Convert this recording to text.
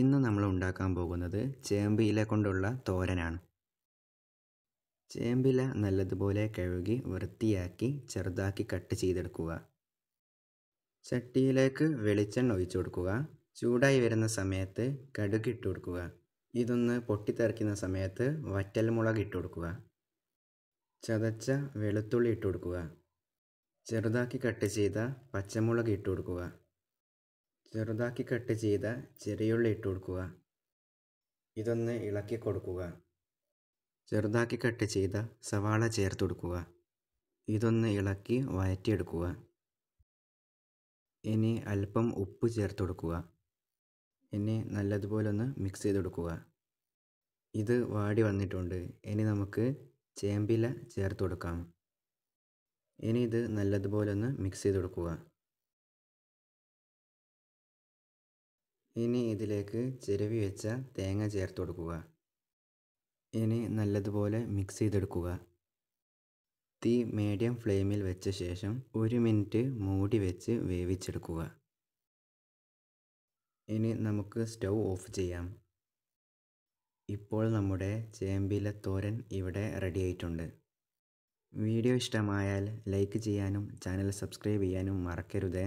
ഇന്ന് നമ്മൾ ഉണ്ടാക്കാൻ പോകുന്നത് ചേമ്പിയില കൊണ്ടുള്ള തോരനാണ് ചേമ്പില നല്ലതുപോലെ കഴുകി വൃത്തിയാക്കി ചെറുതാക്കി കട്ട് ചെയ്തെടുക്കുക ചട്ടിയിലേക്ക് വെളിച്ചെണ്ണ ഒഴിച്ചു കൊടുക്കുക ചൂടായി വരുന്ന സമയത്ത് കടുക് ഇട്ട് കൊടുക്കുക ഇതൊന്ന് പൊട്ടിത്തെറിക്കുന്ന സമയത്ത് വറ്റൽമുളക് ഇട്ട് കൊടുക്കുക ചതച്ച വെളുത്തുള്ളി ഇട്ട് കൊടുക്കുക ചെറുതാക്കി കട്ട് ചെയ്ത പച്ചമുളക് ഇട്ട് കൊടുക്കുക ചെറുതാക്കി കട്ട് ചെയ്ത ചെറിയുള്ളി ഇട്ട് കൊടുക്കുക ഇതൊന്ന് ഇളക്കി കൊടുക്കുക ചെറുതാക്കി കട്ട് ചെയ്ത സവാള ചേർത്ത് കൊടുക്കുക ഇതൊന്ന് ഇളക്കി വഴറ്റിയെടുക്കുക ഇനി അല്പം ഉപ്പ് ചേർത്ത് കൊടുക്കുക ഇനി നല്ലതുപോലെ ഒന്ന് മിക്സ് ചെയ്ത് കൊടുക്കുക ഇത് വാടി വന്നിട്ടുണ്ട് ഇനി നമുക്ക് ചേമ്പില ചേർത്ത് കൊടുക്കാം ഇനി ഇത് നല്ലതുപോലെ ഒന്ന് മിക്സ് ചെയ്ത് കൊടുക്കുക ഇനി ഇതിലേക്ക് ചിരവി വെച്ച തേങ്ങ ചേർത്ത് കൊടുക്കുക ഇനി നല്ലതുപോലെ മിക്സ് ചെയ്തെടുക്കുക തീ മീഡിയം ഫ്ലെയിമിൽ വെച്ച ശേഷം ഒരു മിനിറ്റ് മൂടി വെച്ച് വേവിച്ചെടുക്കുക ഇനി നമുക്ക് സ്റ്റൗ ഓഫ് ചെയ്യാം ഇപ്പോൾ നമ്മുടെ ചേമ്പില തോരൻ ഇവിടെ റെഡി ആയിട്ടുണ്ട് വീഡിയോ ഇഷ്ടമായാൽ ലൈക്ക് ചെയ്യാനും ചാനൽ സബ്സ്ക്രൈബ് ചെയ്യാനും മറക്കരുത്